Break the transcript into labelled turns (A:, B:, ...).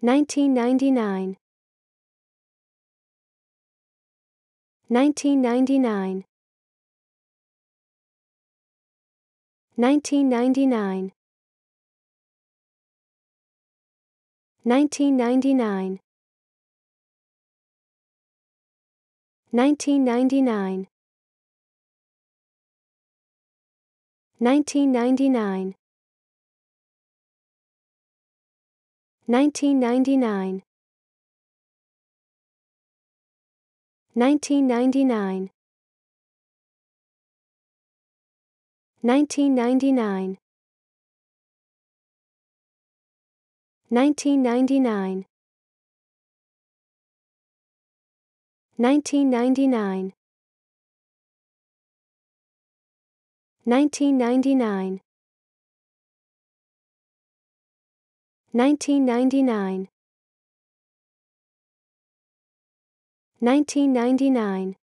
A: 1999 1999 1999 1999 1999 1999 1999 1999 1999 1999 1999 1999 1999 1999